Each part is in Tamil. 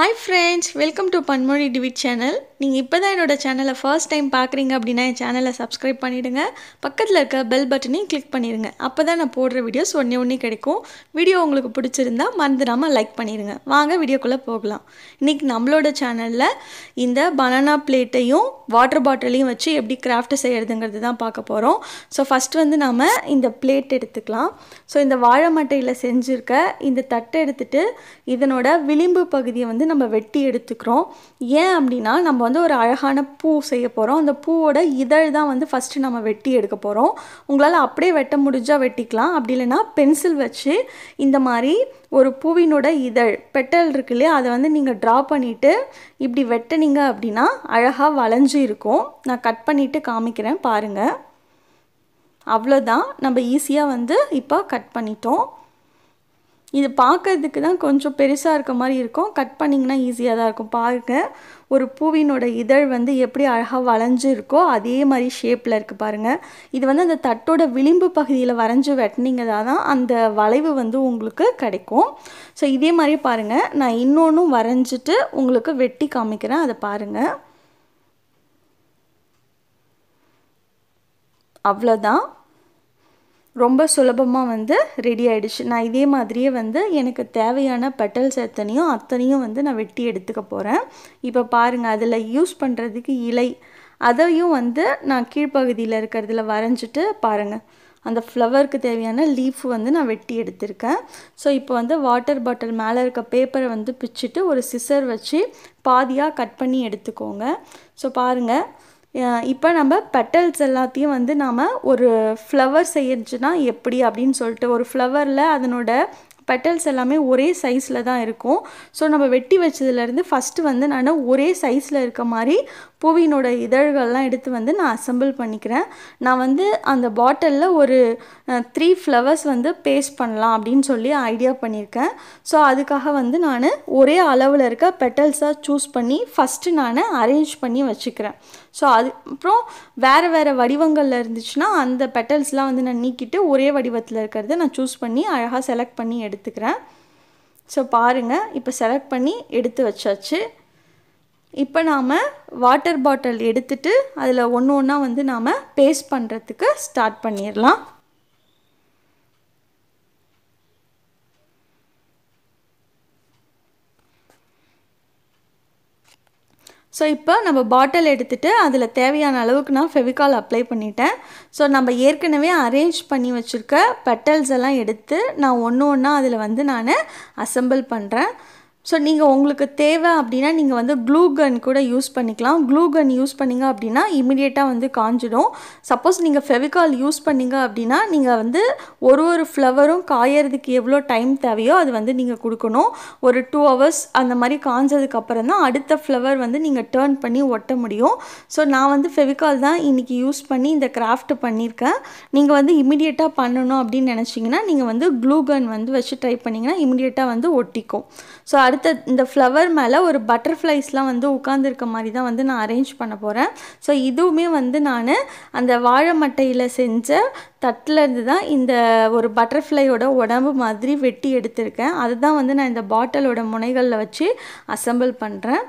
hi friends welcome to Panmozhi TV channel நீங்கள் இப்போ தான் என்னோடய சேனலை ஃபர்ஸ்ட் டைம் பார்க்குறீங்க அப்படின்னா என் சேனலை சப்ஸ்கிரைப் பண்ணிவிடுங்க பக்கத்தில் இருக்க பெல் பட்டனையும் கிளிக் பண்ணிடுங்க அப்போ தான் நான் போடுற வீடியோஸ் ஒன்றே ஒன்றே கிடைக்கும் வீடியோ உங்களுக்கு பிடிச்சிருந்தா மறந்துடாமல் லைக் பண்ணிடுங்க வாங்க வீடியோக்குள்ளே போகலாம் இன்றைக்கி நம்மளோட சேனலில் இந்த பனானா பிளேட்டையும் வாட்டர் பாட்டிலையும் வச்சு எப்படி கிராஃப்ட் செய்கிறதுங்கிறது தான் பார்க்க போகிறோம் ஸோ ஃபஸ்ட் வந்து நாம் இந்த பிளேட் எடுத்துக்கலாம் ஸோ இந்த வாழை மட்டையில் செஞ்சுருக்க இந்த தட்டை எடுத்துகிட்டு இதனோட விளிம்பு பகுதியை வந்து நம்ம வெட்டி எடுத்துக்கிறோம் ஏன் அப்படின்னா நம்ம வந்து ஒரு அழகான பூ செய்ய போகிறோம் அந்த பூவோட இதழ் தான் வந்து ஃபஸ்ட்டு நம்ம வெட்டி எடுக்க போகிறோம் உங்களால் அப்படியே வெட்ட முடிஞ்சால் வெட்டிக்கலாம் அப்படி இல்லைன்னா பென்சில் வச்சு இந்த மாதிரி ஒரு பூவினோட இதழ் பெட்டல் இருக்கு இல்லையா அதை வந்து நீங்கள் ட்ரா பண்ணிவிட்டு இப்படி வெட்டினீங்க அப்படின்னா அழகாக வளைஞ்சு இருக்கும் நான் கட் பண்ணிவிட்டு காமிக்கிறேன் பாருங்கள் அவ்வளோதான் நம்ம ஈஸியாக வந்து இப்போ கட் பண்ணிட்டோம் இது பார்க்கறதுக்கு தான் கொஞ்சம் பெருசாக இருக்க மாதிரி இருக்கும் கட் பண்ணிங்கன்னா ஈஸியாக தான் இருக்கும் பாருங்கள் ஒரு பூவினோட இதழ் வந்து எப்படி அழகாக வளைஞ்சிருக்கோ அதே மாதிரி ஷேப்பில் இருக்குது பாருங்கள் இது வந்து அந்த தட்டோட விளிம்பு பகுதியில் வரைஞ்சி வெட்டினீங்கன்னா தான் அந்த வளைவு வந்து உங்களுக்கு கிடைக்கும் ஸோ இதே மாதிரி பாருங்கள் நான் இன்னொன்றும் வரைஞ்சிட்டு உங்களுக்கு வெட்டி காமிக்கிறேன் அதை பாருங்கள் அவ்வளோதான் ரொம்ப சுலபமாக வந்து ரெடி ஆகிடுச்சு நான் இதே மாதிரியே வந்து எனக்கு தேவையான பெட்டல்ஸ் எத்தனையும் அத்தனையும் வந்து நான் வெட்டி எடுத்துக்க போகிறேன் இப்போ பாருங்கள் அதில் யூஸ் பண்ணுறதுக்கு இலை அதையும் வந்து நான் கீழ்ப்பகுதியில் இருக்கிறதுல வரைஞ்சிட்டு பாருங்கள் அந்த ஃப்ளவருக்கு தேவையான லீஃப் வந்து நான் வெட்டி எடுத்திருக்கேன் ஸோ இப்போ வந்து வாட்டர் பாட்டில் மேலே இருக்க பேப்பரை வந்து பிச்சுட்டு ஒரு சிசர் வச்சு பாதியாக கட் பண்ணி எடுத்துக்கோங்க ஸோ பாருங்கள் இப்போ நம்ம பெட்டல்ஸ் எல்லாத்தையும் வந்து நாம் ஒரு ஃப்ளவர் செய்யறதுனா எப்படி அப்படின்னு சொல்லிட்டு ஒரு ஃப்ளவரில் அதனோட பெட்டல்ஸ் எல்லாமே ஒரே சைஸில் தான் இருக்கும் ஸோ நம்ம வெட்டி வச்சதுலேருந்து ஃபஸ்ட்டு வந்து நான் ஒரே சைஸில் இருக்க மாதிரி பூவினோட இதழ்கள்லாம் எடுத்து வந்து நான் அசம்பிள் பண்ணிக்கிறேன் நான் வந்து அந்த பாட்டிலில் ஒரு த்ரீ ஃப்ளவர்ஸ் வந்து பேஸ்ட் பண்ணலாம் அப்படின்னு சொல்லி ஐடியா பண்ணியிருக்கேன் ஸோ அதுக்காக வந்து நான் ஒரே அளவில் இருக்க பெட்டல்ஸாக சூஸ் பண்ணி ஃபஸ்ட்டு நான் அரேஞ்ச் பண்ணி வச்சுக்கிறேன் ஸோ அது அப்புறம் வேறு வேறு வடிவங்களில் இருந்துச்சுன்னா அந்த பெட்டல்ஸ்லாம் வந்து நான் நீக்கிட்டு ஒரே வடிவத்தில் இருக்கிறத நான் சூஸ் பண்ணி அழகாக செலக்ட் பண்ணி எடுத்துக்கிறேன் ஸோ பாருங்கள் இப்போ செலக்ட் பண்ணி எடுத்து வச்சாச்சு இப்போ நாம் வாட்டர் பாட்டில் எடுத்துட்டு அதில் ஒன்று ஒன்றா வந்து நாம் பேஸ்ட் பண்ணுறதுக்கு ஸ்டார்ட் பண்ணிடலாம் ஸோ இப்போ நம்ம பாட்டில் எடுத்துகிட்டு அதில் தேவையான அளவுக்கு நான் ஃபெவிகால் அப்ளை பண்ணிட்டேன் ஸோ நம்ம ஏற்கனவே அரேஞ்ச் பண்ணி வச்சுருக்க பெட்டல்ஸ் எல்லாம் எடுத்து நான் ஒன்று ஒன்றா அதில் வந்து நான் அசம்பிள் பண்ணுறேன் ஸோ நீங்கள் உங்களுக்கு தேவை அப்படின்னா நீங்கள் வந்து க்ளூ கன் கூட யூஸ் பண்ணிக்கலாம் க்ளூ கன் யூஸ் பண்ணிங்க அப்படின்னா இமிடியேட்டாக வந்து காஞ்சிடும் சப்போஸ் நீங்கள் ஃபெவிகால் யூஸ் பண்ணிங்க அப்படின்னா நீங்கள் வந்து ஒரு ஒரு ஃப்ளவரும் காயறதுக்கு எவ்வளோ டைம் தேவையோ அது வந்து நீங்கள் கொடுக்கணும் ஒரு டூ ஹவர்ஸ் அந்த மாதிரி காஞ்சதுக்கப்புறம் தான் அடுத்த ஃப்ளவர் வந்து நீங்கள் டேர்ன் பண்ணி ஒட்ட முடியும் ஸோ நான் வந்து ஃபெவிகால் தான் இன்றைக்கி யூஸ் பண்ணி இந்த கிராஃப்ட் பண்ணியிருக்கேன் நீங்கள் வந்து இமிடியேட்டாக பண்ணணும் அப்படின்னு நினச்சிங்கன்னா நீங்கள் வந்து க்ளூ கன் வந்து வச்சு ட்ரை பண்ணிங்கன்னா இமீடியேட்டாக வந்து ஒட்டிக்கும் ஸோ அடுத்த இந்த ஃப்ளவர் மேலே ஒரு பட்டர்ஃப்ளைஸ்லாம் வந்து உட்காந்துருக்க மாதிரி தான் வந்து நான் அரேஞ்ச் பண்ண போகிறேன் ஸோ இதுவுமே வந்து நான் அந்த வாழை மட்டையில் செஞ்ச தட்டில் இருந்து தான் இந்த ஒரு பட்டர்ஃப்ளையோட உடம்பு மாதிரி வெட்டி எடுத்திருக்கேன் அதுதான் வந்து நான் இந்த பாட்டிலோட முனைகளில் வச்சு அசம்பிள் பண்ணுறேன்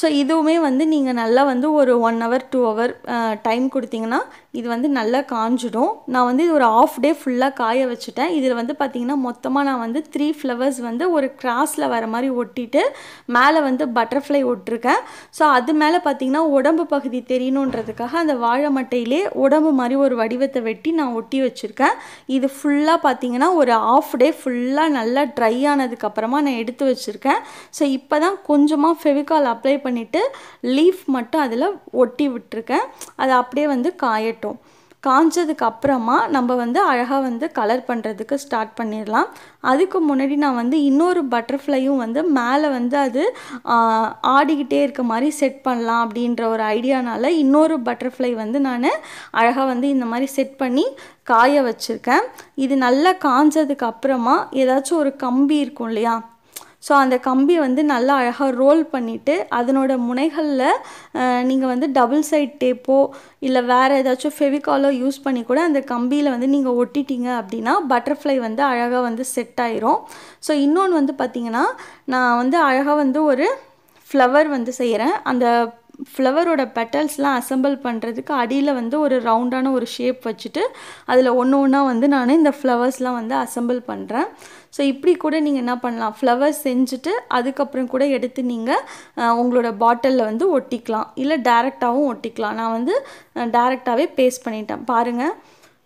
ஸோ இதுவுமே வந்து நீங்கள் நல்லா வந்து ஒரு one hour two hour time கொடுத்தீங்கன்னா இது வந்து நல்லா காஞ்சிடும் நான் வந்து இது ஒரு ஆஃப் டே ஃபுல்லாக காய வச்சுட்டேன் இதில் வந்து பார்த்திங்கன்னா மொத்தமாக நான் வந்து த்ரீ ஃப்ளவர்ஸ் வந்து ஒரு கிராஸில் வர மாதிரி ஒட்டிட்டு மேலே வந்து பட்டர்ஃப்ளை ஒட்டிருக்கேன் ஸோ அது மேலே பார்த்திங்கன்னா உடம்பு பகுதி தெரியணுன்றதுக்காக அந்த வாழை மட்டையிலே உடம்பு மாதிரி ஒரு வடிவத்தை வெட்டி நான் ஒட்டி வச்சுருக்கேன் இது ஃபுல்லாக பார்த்தீங்கன்னா ஒரு ஆஃப் டே ஃபுல்லாக நல்லா ட்ரை ஆனதுக்கப்புறமா நான் எடுத்து வச்சுருக்கேன் ஸோ இப்போ தான் கொஞ்சமாக ஃபெவிகால் அப்ளை பண்ணிவிட்டு லீஃப் மட்டும் அதில் ஒட்டி விட்டுருக்கேன் அது அப்படியே வந்து காயட்டும் காஞ்சதுக்கு அப்புறமா நம்ம வந்து அழகாக வந்து கலர் பண்ணுறதுக்கு ஸ்டார்ட் பண்ணிடலாம் அதுக்கு முன்னாடி நான் வந்து இன்னொரு பட்டர்ஃப்ளையும் வந்து மேலே வந்து அது ஆடிக்கிட்டே இருக்க மாதிரி செட் பண்ணலாம் அப்படின்ற ஒரு ஐடியானால் இன்னொரு பட்டர்ஃப்ளை வந்து நான் அழகாக வந்து இந்த மாதிரி செட் பண்ணி காய வச்சுருக்கேன் இது நல்லா காஞ்சதுக்கு அப்புறமா ஏதாச்சும் ஒரு கம்பி இருக்கும் இல்லையா ஸோ அந்த கம்பியை வந்து நல்லா அழகாக ரோல் பண்ணிவிட்டு அதனோட முனைகளில் நீங்கள் வந்து டபுள் சைட் டேப்போ இல்லை வேறு ஏதாச்சும் ஃபெவிகாலோ யூஸ் பண்ணி கூட அந்த கம்பியில் வந்து நீங்கள் ஒட்டிட்டீங்க அப்படின்னா பட்டர்ஃப்ளை வந்து அழகாக வந்து செட் ஆயிரும் ஸோ இன்னொன்று வந்து பார்த்திங்கன்னா நான் வந்து அழகாக வந்து ஒரு ஃப்ளவர் வந்து செய்கிறேன் அந்த ஃப்ளவரோட பெட்டல்ஸ்லாம் அசம்பிள் பண்ணுறதுக்கு அடியில் வந்து ஒரு ரவுண்டான ஒரு ஷேப் வச்சுட்டு அதில் ஒன்று ஒன்றா வந்து நான் இந்த ஃப்ளவர்ஸ்லாம் வந்து அசம்பிள் பண்ணுறேன் ஸோ இப்படி கூட நீங்கள் என்ன பண்ணலாம் ஃப்ளவர்ஸ் செஞ்சுட்டு அதுக்கப்புறம் கூட எடுத்து நீங்கள் உங்களோட பாட்டிலில் வந்து ஒட்டிக்கலாம் இல்லை டேரெக்டாகவும் ஒட்டிக்கலாம் நான் வந்து டேரெக்டாகவே பேஸ்ட் பண்ணிட்டேன் பாருங்கள்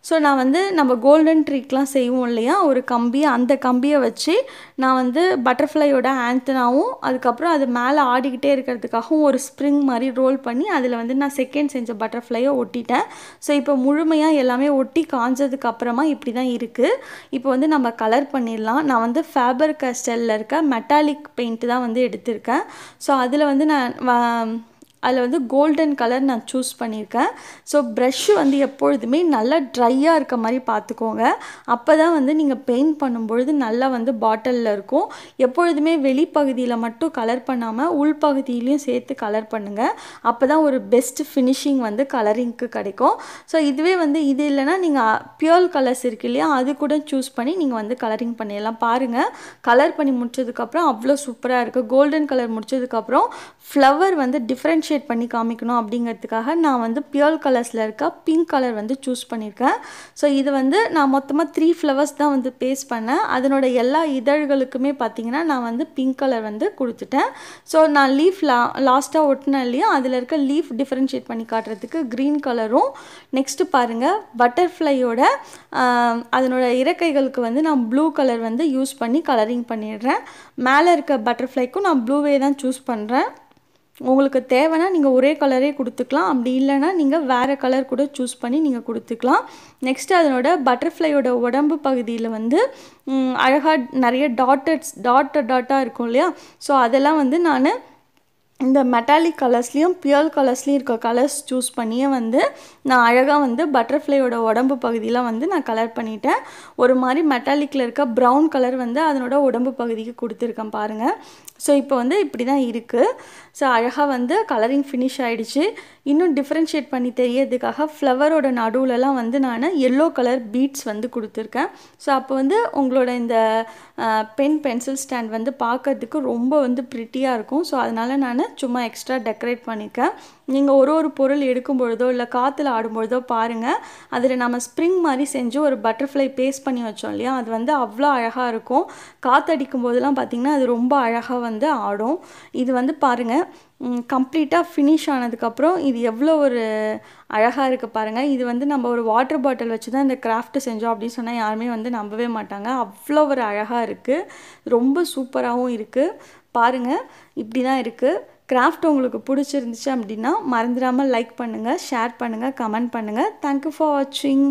ஸோ நான் வந்து நம்ம கோல்டன் ட்ரீக்லாம் செய்வோம் இல்லையா ஒரு கம்பியை அந்த கம்பியை வச்சு நான் வந்து பட்டர்ஃப்ளையோட ஆண்டனாவும் அதுக்கப்புறம் அது மேலே ஆடிக்கிட்டே இருக்கிறதுக்காகவும் ஒரு ஸ்ப்ரிங் மாதிரி ரோல் பண்ணி அதில் வந்து நான் செகண்ட் செஞ்ச பட்டர்ஃப்ளையை ஒட்டிட்டேன் ஸோ இப்போ முழுமையாக எல்லாமே ஒட்டி காஞ்சதுக்கு அப்புறமா இப்படி தான் இருக்குது இப்போ வந்து நம்ம கலர் பண்ணிடலாம் நான் வந்து ஃபேபர் கஸ்டலில் இருக்க மெட்டாலிக் பெயிண்ட் தான் வந்து எடுத்திருக்கேன் ஸோ அதில் வந்து நான் அதில் வந்து கோல்டன் கலர் நான் சூஸ் பண்ணியிருக்கேன் ஸோ ப்ரெஷ்ஷு வந்து எப்பொழுதுமே நல்லா ட்ரையாக இருக்க மாதிரி பார்த்துக்கோங்க அப்போ தான் வந்து நீங்கள் பெயிண்ட் பண்ணும்பொழுது நல்லா வந்து பாட்டிலில் இருக்கும் எப்பொழுதுமே வெளிப்பகுதியில் மட்டும் கலர் பண்ணாமல் உள்பகுதியிலையும் சேர்த்து கலர் பண்ணுங்கள் அப்போ தான் ஒரு பெஸ்ட் ஃபினிஷிங் வந்து கலரிங்க்கு கிடைக்கும் ஸோ இதுவே வந்து இது இல்லைனா நீங்கள் பியூர் கலர்ஸ் இருக்கு இல்லையா அது கூட சூஸ் பண்ணி நீங்கள் வந்து கலரிங் பண்ணிடலாம் பாருங்கள் கலர் பண்ணி முடிச்சதுக்கப்புறம் அவ்வளோ சூப்பராக இருக்குது கோல்டன் கலர் முடிச்சதுக்கப்புறம் ஃப்ளவர் வந்து டிஃப்ரெண்ட் டிஃப்ரென்ஷியேட் பண்ணி காமிக்கணும் அப்படிங்கிறதுக்காக நான் வந்து பியர் கலர்ஸில் இருக்க பிங்க் கலர் வந்து சூஸ் பண்ணியிருக்கேன் ஸோ இது வந்து நான் மொத்தமாக த்ரீ ஃப்ளவர்ஸ் தான் வந்து பேஸ்ட் பண்ணேன் அதனோட எல்லா இதழ்களுக்குமே பார்த்தீங்கன்னா நான் வந்து பிங்க் கலர் வந்து கொடுத்துட்டேன் ஸோ நான் லீஃப் லா லாஸ்ட்டாக ஒட்டினேன் இல்லையா அதில் இருக்க லீஃப் டிஃப்ரென்ஷியேட் பண்ணி காட்டுறதுக்கு க்ரீன் கலரும் நெக்ஸ்ட்டு பாருங்கள் பட்டர்ஃப்ளையோட அதனோட இறக்கைகளுக்கு வந்து நான் ப்ளூ கலர் வந்து யூஸ் பண்ணி கலரிங் பண்ணிடுறேன் மேலே இருக்க பட்டர்ஃப்ளைக்கும் நான் ப்ளூவே தான் சூஸ் பண்ணுறேன் உங்களுக்கு தேவைன்னா நீங்கள் ஒரே கலரே கொடுத்துக்கலாம் அப்படி இல்லைன்னா நீங்கள் வேறு கலர் கூட சூஸ் பண்ணி நீங்கள் கொடுத்துக்கலாம் நெக்ஸ்ட்டு அதனோட பட்டர்ஃப்ளையோட உடம்பு பகுதியில் வந்து அழகாக நிறைய டாட்டட்ஸ் டாட்டட் டாட்டாக இருக்கும் இல்லையா ஸோ அதெல்லாம் வந்து நான் இந்த மெட்டாலிக் கலர்ஸ்லேயும் பியர் கலர்ஸ்லேயும் இருக்க கலர்ஸ் சூஸ் பண்ணியே வந்து நான் அழகாக வந்து பட்டர்ஃப்ளையோட உடம்பு பகுதியெலாம் வந்து நான் கலர் பண்ணிட்டேன் ஒரு மாதிரி மெட்டாலிக்கில் இருக்க ப்ரௌன் கலர் வந்து அதனோட உடம்பு பகுதிக்கு கொடுத்துருக்கேன் பாருங்கள் ஸோ இப்போ வந்து இப்படி தான் இருக்குது ஸோ அழகாக வந்து கலரிங் ஃபினிஷ் ஆகிடுச்சு இன்னும் டிஃப்ரென்ஷியேட் பண்ணி தெரியறதுக்காக ஃப்ளவரோட நடுவுலலாம் வந்து நான் எல்லோ கலர் பீட்ஸ் வந்து கொடுத்துருக்கேன் ஸோ அப்போ வந்து உங்களோட இந்த பென் பென்சில் ஸ்டாண்ட் வந்து பார்க்கறதுக்கு ரொம்ப வந்து ப்ரிட்டியாக இருக்கும் ஸோ அதனால் நான் சும்மா எக்ஸ்ட்ரா டெக்கரேட் பண்ணியிருக்கேன் நீங்கள் ஒரு ஒரு பொருள் எடுக்கும் பொழுதோ இல்லை காற்றுல ஆடும்பொழுதோ பாருங்கள் அதில் நம்ம ஸ்ப்ரிங் மாதிரி செஞ்சு ஒரு பட்டர்ஃப்ளை பேஸ்ட் பண்ணி வச்சோம் இல்லையா அது வந்து அவ்வளோ அழகாக இருக்கும் காற்றடிக்கும் போதெல்லாம் பார்த்திங்கன்னா அது ரொம்ப அழகாக வந்து ஆடும் இது வந்து பாருங்கள் கம்ப்ளீட்டாக ஃபினிஷ் ஆனதுக்கப்புறம் இது எவ்வளோ ஒரு அழகாக இருக்குது பாருங்கள் இது வந்து நம்ம ஒரு வாட்டர் பாட்டில் வச்சு தான் இந்த கிராஃப்ட் செஞ்சோம் அப்படின்னு சொன்னால் யாருமே வந்து நம்பவே மாட்டாங்க அவ்வளோ ஒரு அழகாக இருக்குது ரொம்ப சூப்பராகவும் இருக்குது பாருங்கள் இப்படி தான் இருக்குது கிராஃப்ட் உங்களுக்கு பிடிச்சிருந்துச்சு அப்படின்னா மறந்துடாமல் லைக் பண்ணுங்கள் ஷேர் பண்ணுங்கள் கமெண்ட் பண்ணுங்கள் தேங்க்யூ ஃபார் வாட்சிங்